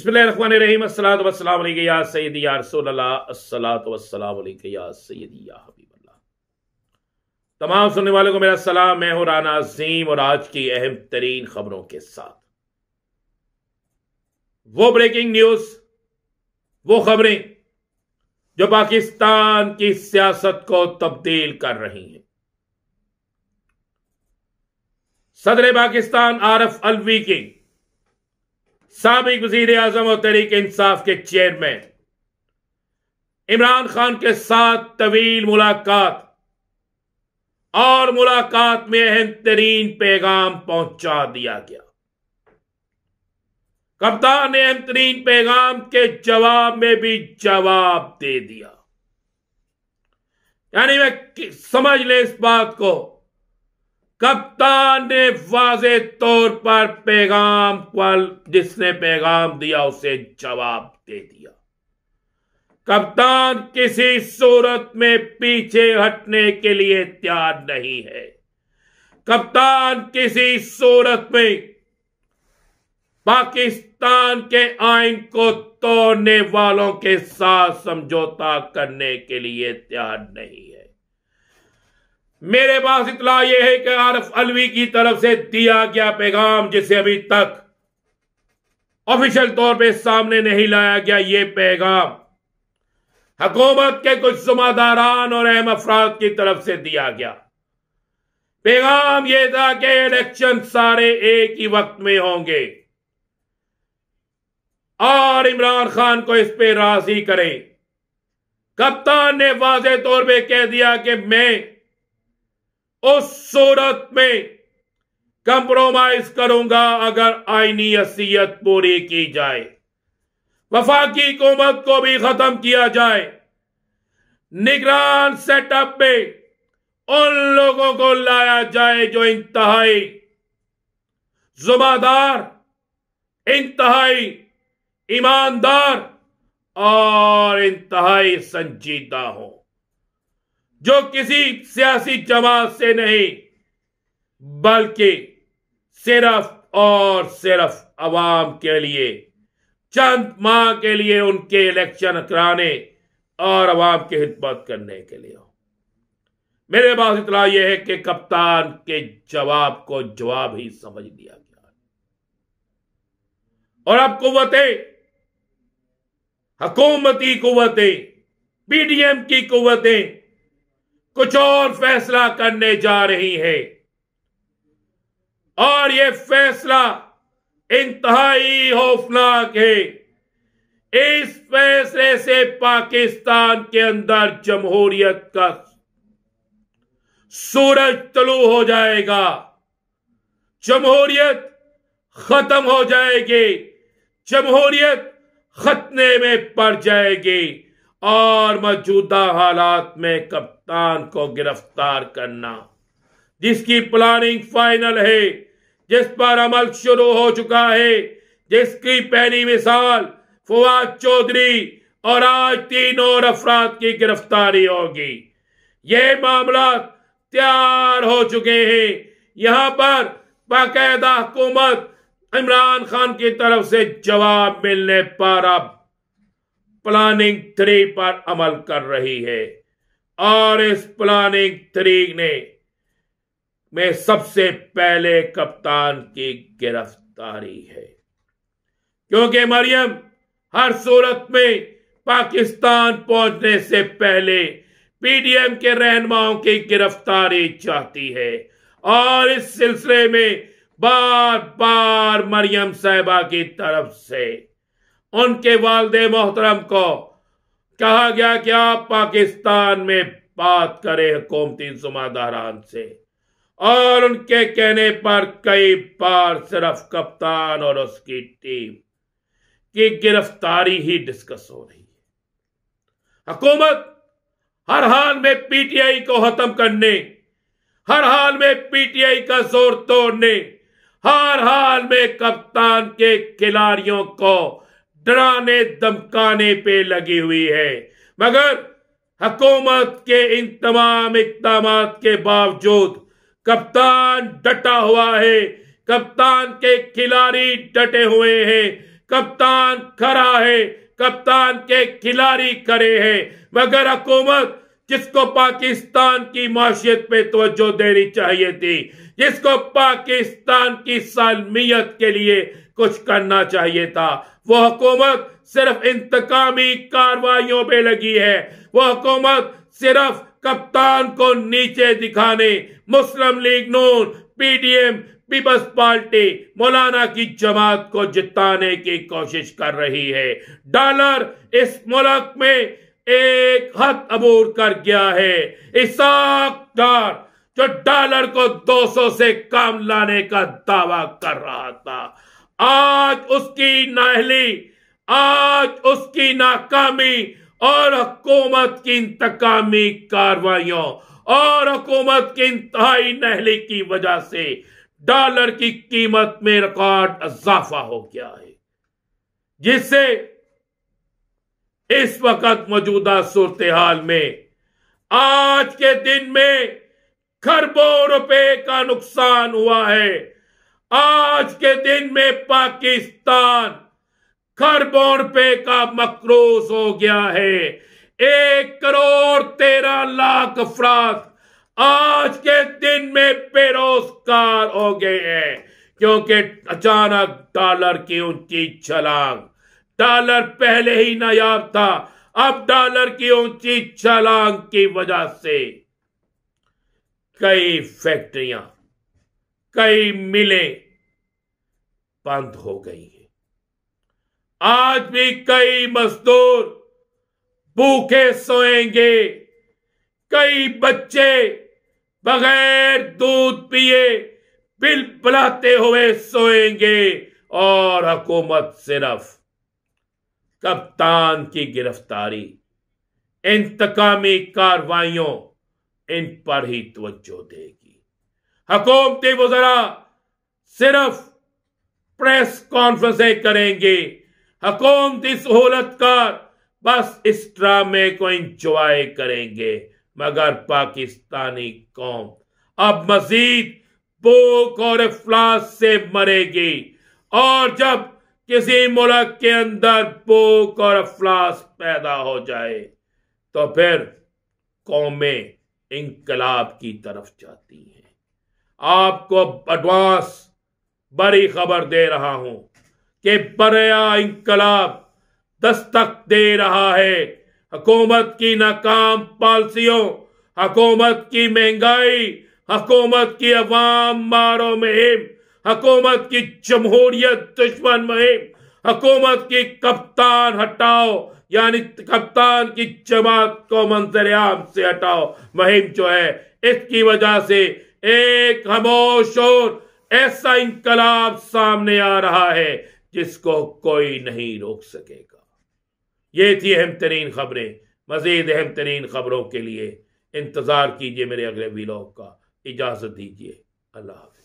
तमाम सुनने वालों को मेरा सलाम मैं हूं राना अजीम और आज की अहम तरीन खबरों के साथ वो ब्रेकिंग न्यूज वो खबरें जो पाकिस्तान की सियासत को तब्दील कर रही हैं सदर पाकिस्तान आरफ अलवी की सबक वजीर आजम और तहरीक इंसाफ के चेयरमैन इमरान खान के साथ तवील मुलाकात और मुलाकात में अहम तरीन पैगाम पहुंचा दिया गया कप्तान ने अहम तरीन पैगाम के जवाब में भी जवाब दे दिया यानी मैं समझ ले इस बात को कप्तान ने वाज तौर पर पैगाम पर जिसने पैगाम दिया उसे जवाब दे दिया कप्तान किसी सूरत में पीछे हटने के लिए तैयार नहीं है कप्तान किसी सूरत में पाकिस्तान के आइन को तोड़ने वालों के साथ समझौता करने के लिए तैयार नहीं है मेरे पास इतला यह है कि आरफ अलवी की तरफ से दिया गया पैगाम जिसे अभी तक ऑफिशियल तौर पे सामने नहीं लाया गया ये पैगाम हकूमत के कुछ जुमादारान और अहम अफराद की तरफ से दिया गया पैगाम यह था कि इलेक्शन सारे एक ही वक्त में होंगे और इमरान खान को इस पे राजी करें कप्तान ने वाजे तौर पे कह दिया कि मैं उस सूरत में कंप्रोमाइज करूंगा अगर आईनी असीयत पूरी की जाए वफाकी हुकूमत को भी खत्म किया जाए निगरान सेटअप में उन लोगों को लाया जाए जो इंतहाई जुमादार इंतहाई ईमानदार और इंतहाई संजीदा हो जो किसी सियासी जमात से नहीं बल्कि सिर्फ और सिर्फ अवाम के लिए चंद माह के लिए उनके इलेक्शन कराने और अवाम की हिदमत करने के लिए हो मेरे पास इतना यह है कि कप्तान के जवाब को जवाब ही समझ लिया गया और अब कुतें हकूमती कुतें पीडीएम की कुतें कुछ और फैसला करने जा रही है और ये फैसला इंतहाई खौफनाक है इस फैसले से पाकिस्तान के अंदर जमहूरियत का सूरज तलू हो जाएगा जमहूरियत खत्म हो जाएगी जमहूरियत खतने में पड़ जाएगी और मौजूदा हालात में कप्तान को गिरफ्तार करना जिसकी प्लानिंग फाइनल है जिस पर अमल शुरू हो चुका है जिसकी पहली मिसाल फवाद चौधरी और आज तीन और अफराद की गिरफ्तारी होगी ये मामला तैयार हो चुके हैं यहां पर बाकायदा हुकूमत इमरान खान की तरफ से जवाब मिलने पर अब प्लानिंग थ्री पर अमल कर रही है और इस प्लानिंग थ्री ने में सबसे पहले कप्तान की गिरफ्तारी है क्योंकि मरियम हर सूरत में पाकिस्तान पहुंचने से पहले पीडीएम के रहनुमाओं की गिरफ्तारी चाहती है और इस सिलसिले में बार बार मरियम साहबा की तरफ से उनके वालदे मोहतरम को कहा गया कि आप पाकिस्तान में बात करें हुकूमती जुमादारान से और उनके कहने पर कई बार सिर्फ कप्तान और उसकी टीम की गिरफ्तारी ही डिस्कस हो रही है हकूमत हर हाल में पीटीआई को खत्म करने हर हाल में पीटीआई का जोर तोड़ने हर हाल में कप्तान के खिलाड़ियों को डराने धमकाने पे लगी हुई है मगर हकूमत के इन तमाम इकदाम के बावजूद कप्तान डटा हुआ है कप्तान के खिलाड़ी डटे हुए हैं कप्तान खड़ा है कप्तान के खिलाड़ी खड़े हैं मगर हकूमत जिसको पाकिस्तान की माशियत पे तोज्जो देनी चाहिए थी जिसको पाकिस्तान की सालमियत के लिए कुछ करना चाहिए था वो हुकूमत सिर्फ इंतकामी कार्रवाइयों पे लगी है वो हुकूमत सिर्फ कप्तान को नीचे दिखाने मुस्लिम लीग नून पीडीएम पीपल्स पार्टी मौलाना की जमात को जिताने की कोशिश कर रही है डॉलर इस मुल्क में एक हक अबूर कर गया है इसाकदार जो डॉलर को 200 से कम लाने का दावा कर रहा था आज उसकी नाहली आज उसकी नाकामी और हुकूमत की इंतकामी कार्रवाइयों और हुकूमत की इंतहाई नहली की वजह से डॉलर की कीमत में रिकॉर्ड इजाफा हो गया है जिससे इस वक्त मौजूदा सूरत हाल में आज के दिन में खरबों रुपए का नुकसान हुआ है आज के दिन में पाकिस्तान खरबों रुपए का मकरूस हो गया है एक करोड़ तेरह लाख अफराद आज के दिन में बेरोजगार हो गए हैं क्योंकि अचानक डॉलर की ऊंची छलांग डॉलर पहले ही नायाब था अब डॉलर की ऊंची छलांग की वजह से कई फैक्ट्रियां कई मिलें बंद हो गई हैं आज भी कई मजदूर भूखे सोएंगे कई बच्चे बगैर दूध पिए बिल बुलाते हुए सोएंगे और हुकूमत सिर्फ कप्तान की गिरफ्तारी इंतकामी कार्रवाइयों इन पर ही तवज्जो देगी हकूमती वजरा सिर्फ प्रेस कॉन्फ्रेंसें करेंगे हकूमती सहूलत कार बस इस ड्रामे को इंजॉय करेंगे मगर पाकिस्तानी कौम अब मजीद भूख और अफलास से मरेगी और जब किसी मुल्क के अंदर भूख और अफलास पैदा हो जाए तो फिर कौमें इनकलाब की तरफ जाती हैं आपको एडवांस बड़ी खबर दे रहा हूं कि बरया इनकलाब दस्तक दे रहा है हकूमत की नाकाम पॉलिसियों हकूमत की महंगाई हकूमत की अवाम मारो मुहिम हकूमत की जमहूरियत दुश्मन मुहिम हकूमत की कप्तान हटाओ यानी कप्तान की जमात को मंजर आम से हटाओ मुहिम जो है इसकी वजह से एक खमोश और ऐसा इंकलाब सामने आ रहा है जिसको कोई नहीं रोक सकेगा ये थी अहम तरीन खबरें मजीद अहम तरीन खबरों के लिए इंतज़ार कीजिए मेरे अगले व्लॉग का इजाज़त दीजिए अल्लाह हाफ